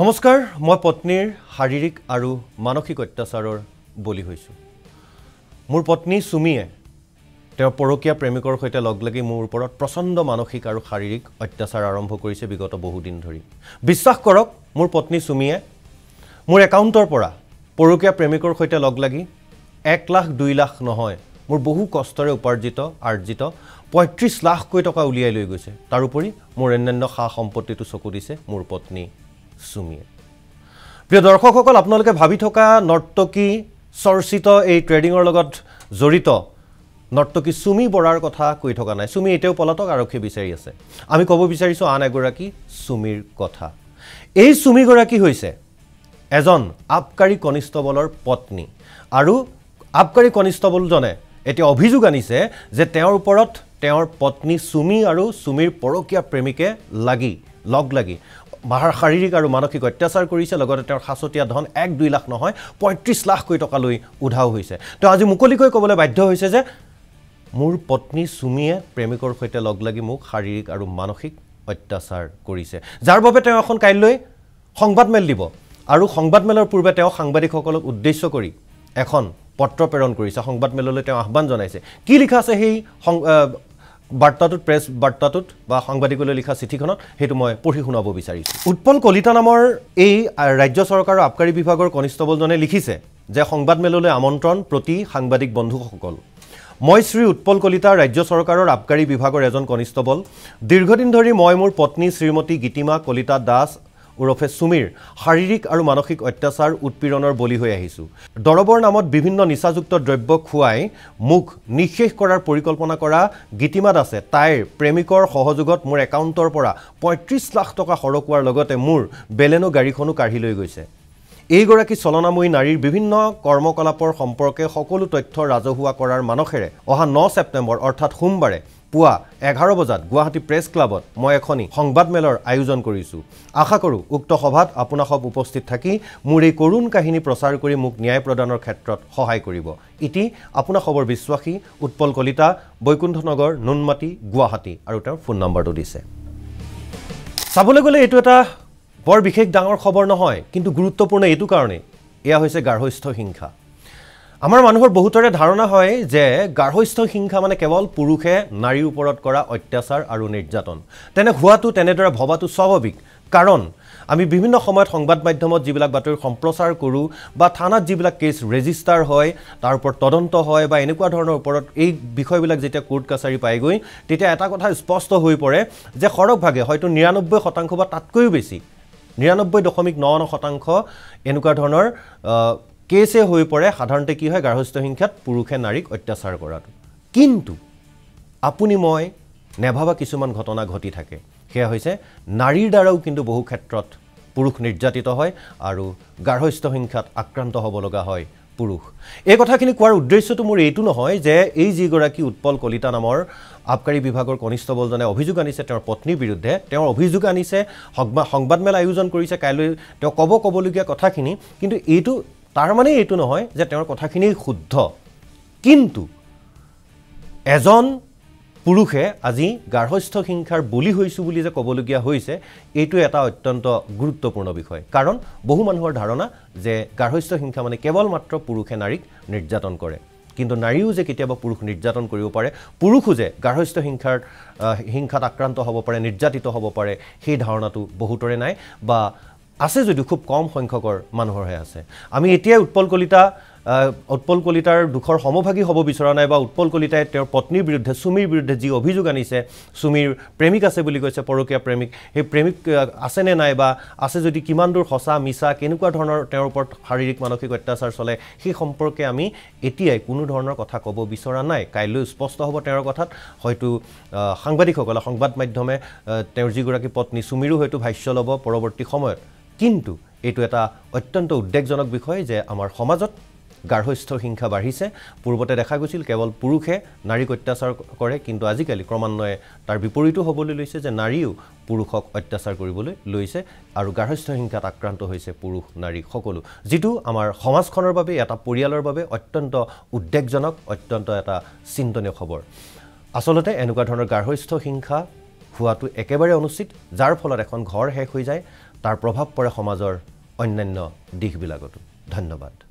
নমস্কাৰ মই পত্নীৰ শাৰীৰিক আৰু মানসিক অত্যাচাৰৰ বলি হৈছোঁ মোৰ পত্নী চুমিয়ে তেওঁ পৰকীয়া প্ৰেমিকৰ সৈতে লগ লাগি মোৰ ওপৰত প্ৰচণ্ড মানসিক আৰু শাৰীৰিক অত্যাচাৰ আৰম্ভ কৰিছে বিগত বহুদিন ধৰি বিশ্বাস কৰক মোৰ পত্নী চুমিয়ে মোৰ একাউণ্টৰ পৰা পৰকীয়া প্ৰেমিকৰ সৈতে লগ লাগি এক লাখ দুই লাখ নহয় মোৰ বহু কষ্টৰে উপাৰ্জিত আৰ্জিত পঁয়ত্ৰিছ লাখকৈ টকা উলিয়াই লৈ গৈছে তাৰোপৰি মোৰ অন্যান্য সা সম্পত্তিটো চকু দিছে মোৰ পত্নী চুমিয়ে প্ৰিয় দৰ্শকসকল আপোনালোকে ভাবি থকা নৰ্তকী চৰ্চিত এই ট্ৰেডিঙৰ লগত জড়িত নৰ্তকী চুমি বৰাৰ কথা কৈ থকা নাই চুমি এতিয়াও পলাতক আৰক্ষীয়ে বিচাৰি আছে আমি ক'ব বিচাৰিছোঁ আন এগৰাকী চুমিৰ কথা এই চুমিগৰাকী হৈছে এজন আবকাৰী কনিষ্টবলৰ পত্নী আৰু আবকাৰী কনিষ্টবলজনে এতিয়া অভিযোগ আনিছে যে তেওঁৰ ওপৰত তেওঁৰ পত্নী চুমি আৰু চুমিৰ পৰকীয়া প্ৰেমিকে লাগি লগ লাগি শাৰীৰিক আৰু মানসিক অত্যাচাৰ কৰিছে লগতে তেওঁৰ সাঁচতীয়া ধন এক দুই লাখ নহয় পঁয়ত্ৰিছ লাখকৈ টকালৈ উধাও হৈছে তেওঁ আজি মুকলিকৈ ক'বলৈ বাধ্য হৈছে যে মোৰ পত্নী চুমিয়ে প্ৰেমিকৰ সৈতে লগ লাগি মোক শাৰীৰিক আৰু মানসিক অত্যাচাৰ কৰিছে যাৰ বাবে তেওঁ এখন কাইলৈ সংবাদমেল দিব আৰু সংবাদমেলৰ পূৰ্বে তেওঁ সাংবাদিকসকলক উদ্দেশ্য কৰি এখন পত্ৰ প্ৰেৰণ কৰিছে সংবাদমেললৈ তেওঁ আহ্বান জনাইছে কি লিখা আছে সেই বাৰ্তাটোত প্ৰেছ বাৰ্তাটোত বা সাংবাদিকলৈ লিখা চিঠিখনত সেইটো মই পঢ়ি শুনাব বিচাৰিছোঁ উৎপল কলিতা নামৰ এই ৰাজ্য চৰকাৰৰ আবকাৰী বিভাগৰ কনিষ্টবলজনে লিখিছে যে সংবাদমেললৈ আমন্ত্ৰণ প্ৰতি সাংবাদিক বন্ধুসকল মই শ্ৰী উৎপল কলিতা ৰাজ্য চৰকাৰৰ আবকাৰী বিভাগৰ এজন কনিষ্টবল দীৰ্ঘদিন ধৰি মই মোৰ পত্নী শ্ৰীমতী গীতিমা কলিতা দাস ওরফে সুমির শারীরিক আর মানসিক অত্যাচার উৎপীড়নের বলি হয়ে আছো দরবর নামত বিভিন্ন নিচাযুক্ত দ্রব্য খুবাই মুখ নিঃশেষ করার পরিকল্পনা করা গীতিমা দাসে তাইর প্রেমিকর সহযোগত মোট একাউন্টর পঁয়ত্রিশ লাখ টাকা সরকার মোর বেলেনো গাড়িখনো কাঢ়ি লৈ লৈছে এইগী চলনাময়ী নারীর বিভিন্ন কর্মকলাপর সম্পর্কে সকল তথ্য রাজহুয়া করার মানসে অহা ন সেপ্টেম্বর অর্থাৎ সোমবারে পুৱা এঘাৰ বজাত গুৱাহাটী প্ৰেছ ক্লাবত মই এখনি সংবাদমেলৰ আয়োজন কৰিছোঁ আশা কৰোঁ উক্ত সভাত আপোনাৰ সব উপস্থিত থাকি মোৰ এই কৰুণ কাহিনী প্ৰচাৰ কৰি মোক ন্যায় প্ৰদানৰ ক্ষেত্ৰত সহায় কৰিব ইটি আপোনাৰ সবৰ বিশ্বাসী উৎপল কলিতা বৈকুণ্ঠ নগৰ নুনমাটি গুৱাহাটী আৰু তেওঁৰ ফোন নম্বৰটো দিছে চাবলৈ গ'লে এইটো এটা বৰ বিশেষ ডাঙৰ খবৰ নহয় কিন্তু গুৰুত্বপূৰ্ণ এইটো কাৰণেই এয়া হৈছে গাৰ্হস্থ্য হিংসা আমাৰ মানুহৰ বহুতৰে ধাৰণা হয় যে গাৰ্হস্থ্য হিংসা মানে কেৱল পুৰুষে নাৰীৰ ওপৰত কৰা অত্যাচাৰ আৰু নিৰ্যাতন তেনে হোৱাটো তেনেদৰে ভবাটো স্বাভাৱিক কাৰণ আমি বিভিন্ন সময়ত সংবাদ মাধ্যমত যিবিলাক বাতৰি সম্প্ৰচাৰ কৰোঁ বা থানাত যিবিলাক কেছ ৰেজিষ্টাৰ হয় তাৰ ওপৰত তদন্ত হয় বা এনেকুৱা ধৰণৰ ওপৰত এই বিষয়বিলাক যেতিয়া কোৰ্ট কাছাৰী পায়গৈ তেতিয়া এটা কথা স্পষ্ট হৈ পৰে যে সৰহভাগে হয়তো নিৰানব্বৈ শতাংশ বা তাতকৈও বেছি নিৰানব্বৈ দশমিক ন ন শতাংশ এনেকুৱা ধৰণৰ কেছে হৈ পৰে সাধাৰণতে কি হয় গাৰ্হস্থ্য সংখ্যাত পুৰুষে নাৰীক অত্যাচাৰ কৰাটো কিন্তু আপুনি মই নেভাবা কিছুমান ঘটনা ঘটি থাকে সেয়া হৈছে নাৰীৰ দ্বাৰাও কিন্তু বহু ক্ষেত্ৰত পুৰুষ নিৰ্যাতিত হয় আৰু গাৰ্হস্থ্য সংখ্যাত আক্ৰান্ত হ'ব লগা হয় পুৰুষ এই কথাখিনি কোৱাৰ উদ্দেশ্যটো মোৰ এইটো নহয় যে এই যিগৰাকী উৎপল কলিতা নামৰ আবকাৰী বিভাগৰ কনিষ্টবলজনে অভিযোগ আনিছে তেওঁৰ পত্নীৰ বিৰুদ্ধে তেওঁৰ অভিযোগ আনিছে সংবাদ সংবাদমেল আয়োজন কৰিছে কাইলৈ তেওঁ ক'ব ক'বলগীয়া কথাখিনি কিন্তু এইটো তাৰমানে এইটো নহয় যে তেওঁৰ কথাখিনি শুদ্ধ কিন্তু এজন পুৰুষে আজি গাৰ্হস্থ হিংসাৰ বলি হৈছোঁ বুলি যে ক'বলগীয়া হৈছে এইটো এটা অত্যন্ত গুৰুত্বপূৰ্ণ বিষয় কাৰণ বহু মানুহৰ ধাৰণা যে গাৰ্হস্থ হিংসা মানে কেৱল মাত্ৰ পুৰুষে নাৰীক নিৰ্যাতন কৰে কিন্তু নাৰীও যে কেতিয়াবা পুৰুষ নিৰ্যাতন কৰিব পাৰে পুৰুষো যে গাৰ্হস্থ হিংসাৰ হিংসাত আক্ৰান্ত হ'ব পাৰে নিৰ্যাতিত হ'ব পাৰে সেই ধাৰণাটো বহুতৰে নাই বা আছে যদিও খুব কম সংখ্যকৰ মানুহৰহে আছে আমি এতিয়াই উৎপল কলিতা উৎপল কলিতাৰ দুখৰ সমভাগী হ'ব বিচৰা নাই বা উৎপল কলিতাই তেওঁৰ পত্নীৰ বিৰুদ্ধে চুমিৰ বিৰুদ্ধে যি অভিযোগ আনিছে চুমিৰ প্ৰেমিক আছে বুলি কৈছে পৰকীয়া প্ৰেমিক সেই প্ৰেমিক আছেনে নাই বা আছে যদি কিমান দূৰ সঁচা মিছা কেনেকুৱা ধৰণৰ তেওঁৰ ওপৰত শাৰীৰিক মানসিক অত্যাচাৰ চলে সেই সম্পৰ্কে আমি এতিয়াই কোনো ধৰণৰ কথা ক'ব বিচৰা নাই কাইলৈ স্পষ্ট হ'ব তেওঁৰ কথাত হয়তো সাংবাদিকসকলে সংবাদ মাধ্যমে তেওঁৰ যিগৰাকী পত্নী চুমিৰো হয়তো ভাষ্য ল'ব পৰৱৰ্তী সময়ত কিন্তু এইটো এটা অত্যন্ত উদ্বেগজনক বিষয় যে আমাৰ সমাজত গাৰ্হস্থ্য হিংসা বাঢ়িছে পূৰ্বতে দেখা গৈছিল কেৱল পুৰুষে নাৰীক অত্যাচাৰ কৰে কিন্তু আজিকালি ক্ৰমান্বয়ে তাৰ বিপৰীতো হ'বলৈ লৈছে যে নাৰীও পুৰুষক অত্যাচাৰ কৰিবলৈ লৈছে আৰু গাৰ্হস্থ্য হিংসাত আক্ৰান্ত হৈছে পুৰুষ নাৰী সকলো যিটো আমাৰ সমাজখনৰ বাবে এটা পৰিয়ালৰ বাবে অত্যন্ত উদ্বেগজনক অত্যন্ত এটা চিন্তনীয় খবৰ আচলতে এনেকুৱা ধৰণৰ গাৰ্হস্থ্য হিংসা খোৱাটো একেবাৰে অনুচিত যাৰ ফলত এখন ঘৰ শেষ হৈ যায় তাৰ প্ৰভাৱ পৰে সমাজৰ অন্যান্য দিশবিলাকতো ধন্যবাদ